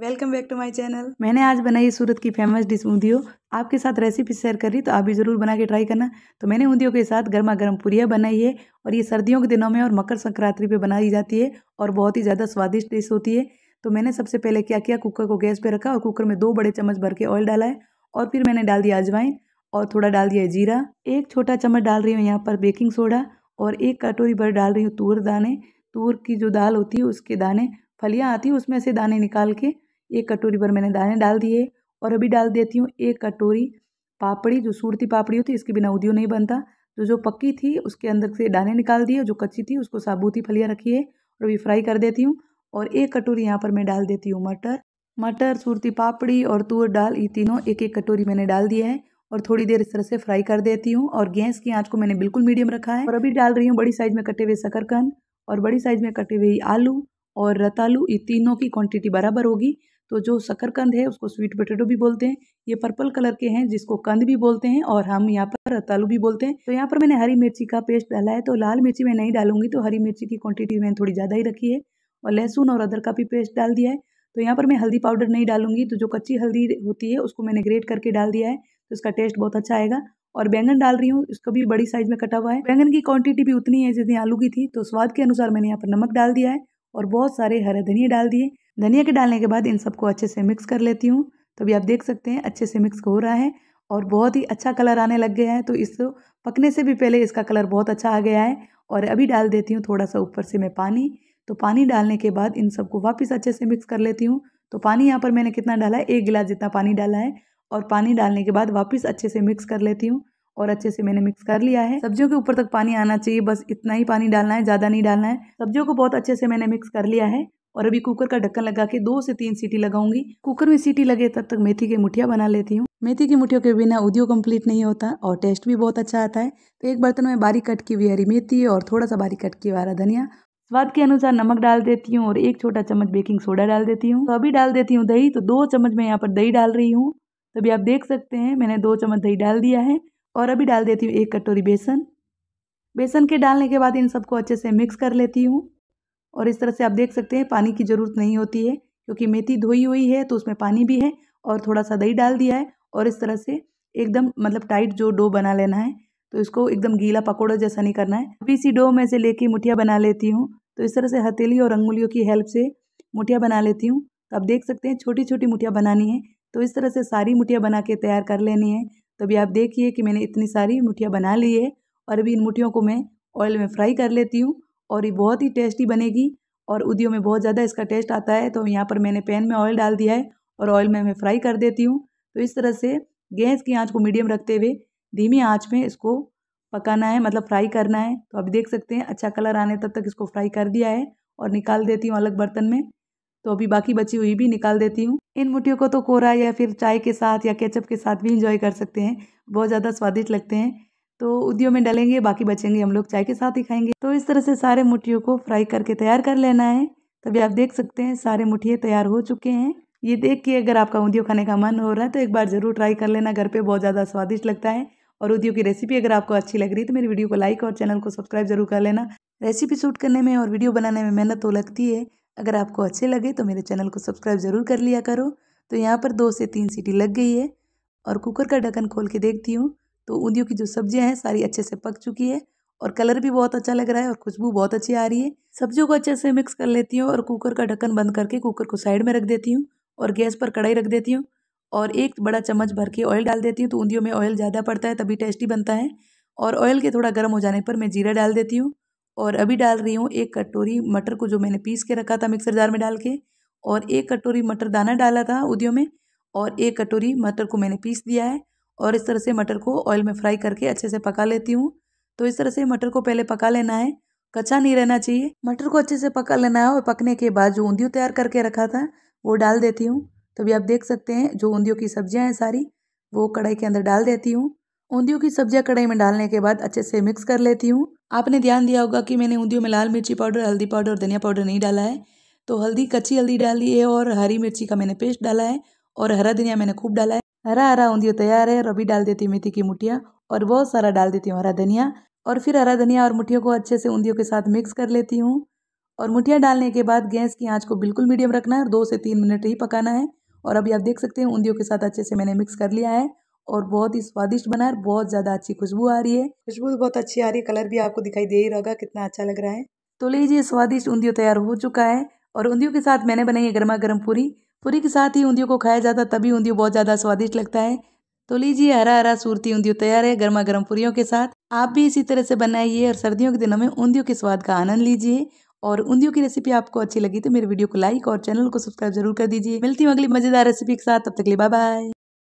welcome back to my channel मैंने आज बनाई सूरत की फेमस डिश ऊंधियो आपके साथ रेसिपी शेयर कर रही तो आप भी ज़रूर बना के ट्राई करना तो मैंने ऊंधियों के साथ गर्मा गर्म पुरिया बनाई है और ये सर्दियों के दिनों में और मकर संक्रांति पे बनाई जाती है और बहुत ही ज़्यादा स्वादिष्ट डिश होती है तो मैंने सबसे पहले क्या किया कुकर को गैस पर रखा और कुकर में दो बड़े चम्मच भर के ऑयल डाला है और फिर मैंने डाल दिया अजवाइन और थोड़ा डाल दिया जीरा एक छोटा चम्मच डाल रही हूँ यहाँ पर बेकिंग सोडा और एक कटोरी भर डाल रही हूँ तूर दाने तूर की जो दाल होती है उसके दाने फलियाँ आती हैं उसमें से दाने निकाल के एक कटोरी भर मैंने दाने डाल दिए और अभी डाल देती हूँ एक कटोरी पापड़ी जो सूरती पापड़ी होती है इसके बिना उदियों नहीं बनता तो जो पक्की थी उसके अंदर से दाने निकाल दिए जो कच्ची थी उसको साबुती फलियाँ रखिए और अभी फ्राई कर देती हूँ और एक कटोरी यहाँ पर मैं डाल देती हूँ मटर मटर सूरती पापड़ी और तूर डाल ये तीनों एक एक कटोरी मैंने डाल दिया है और थोड़ी देर इस तरह से फ्राई कर देती हूँ और गैस की आंच को मैंने बिल्कुल मीडियम रखा है और अभी डाल रही हूँ बड़ी साइज में कटे हुए शकरकंद और बड़ी साइज में कटे हुए आलू और रतालू ये तीनों की क्वांटिटी बराबर होगी तो जो शकरकंद है उसको स्वीट पोटेटो भी बोलते हैं ये पर्पल कलर के हैं जिसको कंद भी बोलते हैं और हम यहाँ पर रतालू भी बोलते हैं तो यहाँ पर मैंने हरी मिर्ची का पेस्ट डाला है तो लाल मिर्ची मैं नहीं डालूंगी तो हरी मिर्ची की क्वांटिटी मैंने थोड़ी ज़्यादा ही रखी है और लहसुन और अदर का भी पेस्ट डाल दिया है तो यहाँ पर मैं हल्दी पाउडर नहीं डालूंगी तो जो कच्ची हल्दी होती है उसको मैंने ग्रेट करके डाल दिया है तो इसका टेस्ट बहुत अच्छा आएगा और बैंगन डाल रही हूँ उसको भी बड़ी साइज में कटा हुआ है बैंगन की क्वांटिटी भी उतनी है जितनी आलू की थी तो स्वाद के अनुसार मैंने यहाँ पर नमक डाल दिया है और बहुत सारे हरे धनिया डाल दिए धनिया के डालने के बाद इन सबको अच्छे से मिक्स कर लेती हूँ तो भी आप देख सकते हैं अच्छे से मिक्स हो रहा है और बहुत ही अच्छा कलर आने लग गया है तो इस पकने से भी पहले इसका कलर बहुत अच्छा आ गया है और अभी डाल देती हूँ थोड़ा सा ऊपर से मैं पानी तो पानी डालने के बाद इन सबको वापस अच्छे से मिक्स कर लेती हूँ तो पानी यहाँ पर मैंने कितना डाला है एक गिलास जितना पानी डाला है और पानी डालने के बाद वापस अच्छे से मिक्स कर लेती हूँ और अच्छे से मैंने मिक्स कर लिया है सब्जियों के ऊपर तक पानी आना चाहिए बस इतना ही पानी डालना है ज़्यादा नहीं डालना है सब्जियों को बहुत अच्छे से मैंने मिक्स कर लिया है और अभी कुकर का ढक्कन लगा के दो से तीन सीटी लगाऊंगी कुकर में सीटी लगे तब तक मेथी की मुठिया बना लेती हूँ मेथी की मुठियों के बिना उद्योग कंप्लीट नहीं होता और टेस्ट भी बहुत अच्छा आता है तो एक बर्तन तो में बारीक कट की हुई हरी मेथी और थोड़ा सा बारीक कट किया हरा धनिया स्वाद के अनुसार नमक डाल देती हूँ और एक छोटा चम्मच बेकिंग सोडा डाल देती हूँ तो अभी डाल देती हूँ दही तो दो चम्मच मैं यहाँ पर दही डाल रही हूँ तभी तो आप देख सकते हैं मैंने दो चम्मच दही डाल दिया है और अभी डाल देती हूँ एक कटोरी बेसन बेसन के डालने के बाद इन सबको अच्छे से मिक्स कर लेती हूँ और इस तरह से आप देख सकते हैं पानी की ज़रूरत नहीं होती है क्योंकि मेथी धोई हुई है तो उसमें पानी भी है और थोड़ा सा दही डाल दिया है और इस तरह से एकदम मतलब टाइट जो डो बना लेना है तो इसको एकदम गीला पकौड़ा जैसा नहीं करना है अभी इसी डो में से लेके मुठिया बना लेती हूँ तो इस तरह से हथेली और अंगुलियों की हेल्प से मुठिया बना लेती हूँ तो आप देख सकते हैं छोटी छोटी मुठिया बनानी है तो इस तरह से सारी मुठिया बना के तैयार कर लेनी है तो अभी आप देखिए कि मैंने इतनी सारी मुठिया बना ली है और अभी इन मुठियों को मैं ऑयल में फ्राई कर लेती हूँ और ये बहुत ही टेस्टी बनेगी और उदियों में बहुत ज़्यादा इसका टेस्ट आता है तो यहाँ पर मैंने पैन में ऑयल डाल दिया है और ऑयल में मैं फ्राई कर देती हूँ तो इस तरह से गैस की आँच को मीडियम रखते हुए धीमी आँच में इसको पकाना है मतलब फ्राई करना है तो अभी देख सकते हैं अच्छा कलर आने तब तक इसको फ्राई कर दिया है और निकाल देती हूँ अलग बर्तन में तो अभी बाकी बची हुई भी निकाल देती हूँ इन मुठियों को तो कोरा या फिर चाय के साथ या केचप के साथ भी इंजॉय कर सकते हैं बहुत ज़्यादा स्वादिष्ट लगते हैं तो उद्यो में डलेंगे बाकी बचेंगे हम लोग चाय के साथ ही खाएंगे तो इस तरह से सारे मुठियों को फ्राई करके तैयार कर लेना है तभी आप देख सकते हैं सारे मुठिये तैयार हो चुके हैं ये देख के अगर आपका उदियों खाने का मन हो रहा है तो एक बार ज़रूर ट्राई कर लेना घर पे बहुत ज़्यादा स्वादिष्ट लगता है और उदियों की रेसिपी अगर आपको अच्छी लग रही है तो मेरी वीडियो को लाइक और चैनल को सब्सक्राइब जरूर कर लेना रेसिपी शूट करने में और वीडियो बनाने में मेहनत तो लगती है अगर आपको अच्छे लगे तो मेरे चैनल को सब्सक्राइब जरूर कर लिया करो तो यहाँ पर दो से तीन सीटी लग गई है और कुकर का ढक्कन खोल के देखती हूँ तो उंधियों की जो सब्जियां हैं सारी अच्छे से पक चुकी है और कलर भी बहुत अच्छा लग रहा है और खुशबू बहुत अच्छी आ रही है सब्जियों को अच्छे से मिक्स कर लेती हूँ और कुकर का ढक्कन बंद करके कुकर को साइड में रख देती हूँ और गैस पर कढ़ाई रख देती हूँ और एक बड़ा चम्मच भर के ऑयल डाल देती हूँ तो ऊंधियों में ऑयल ज़्यादा पड़ता है तभी टेस्टी बनता है और ऑयल के थोड़ा गर्म हो जाने पर मैं जीरा डाल देती हूँ और अभी डाल रही हूँ एक कटोरी मटर को जो मैंने पीस के रखा था मिक्सर जार में डाल के और एक कटोरी मटर दाना डाला था उदियों में और एक कटोरी मटर को मैंने पीस दिया है और इस तरह से मटर को ऑयल में फ्राई करके अच्छे से पका लेती हूँ तो इस तरह से मटर को पहले पका लेना है कच्चा नहीं रहना चाहिए मटर को अच्छे से पका लेना है और पकने के बाद जो ऊंधियों तैयार करके रखा था वो डाल देती हूँ तो भी आप देख सकते हैं जो ऊंधियों की सब्जियाँ हैं सारी वो कढ़ाई के अंदर डाल देती हूँ ऊंधियों की सब्जियाँ कढ़ाई में डालने के बाद अच्छे से मिक्स कर लेती हूँ आपने ध्यान दिया होगा कि मैंने ऊंधियों में लाल मिर्ची पाउडर हल्दी पाउडर और धनिया पाउडर नहीं डाला है तो हल्दी कच्ची हल्दी डाली है और हरी मिर्ची का मैंने पेस्ट डाला है और हरा धनिया मैंने खूब डाला है हरा हरा ऊंधियो तैयार है और अभी डाल देती हूँ मेथी की मुठिया और बहुत सारा डाल देती हूँ हरा धनिया और फिर हरा धनिया और मुठियों को अच्छे से ऊंधियों के साथ मिक्स कर लेती हूँ और मुठिया डालने के बाद गैस की आँच को बिल्कुल मीडियम रखना है और दो से तीन मिनट ही पकाना है और अभी आप देख सकते हैं उंधियों के साथ अच्छे से मैंने मिक्स कर लिया है और बहुत ही स्वादिष्ट बना है बहुत ज़्यादा अच्छी खुशबू आ रही है खुशबू तो बहुत अच्छी आ रही है कलर भी आपको दिखाई दे ही रहेगा कितना अच्छा लग रहा है तो लीजिए स्वादिष्ट उंधियों तैयार हो चुका है और उंधियों के साथ मैंने बनाई है गर्मा गर्म पूरी पूरी के साथ ही उंधियों को खाया जाता तभी उंधियों बहुत ज़्यादा स्वादिष्ट लगता है तो लीजिए हरा हरा सूरती उंधियों तैयार है गर्मा गर्म पूरियों के साथ आप भी इसी तरह से बनाइए और सर्दियों के दिनों में उंधियों के स्वाद का आनंद लीजिए और उंधियों की रेसिपी आपको अच्छी लगी तो मेरे वीडियो को लाइक और चैनल को सब्सक्राइब जरूर कर दीजिए मिलती हूँ अगली मजेदार रेसिपी के साथ तब तक लिए बाय बाय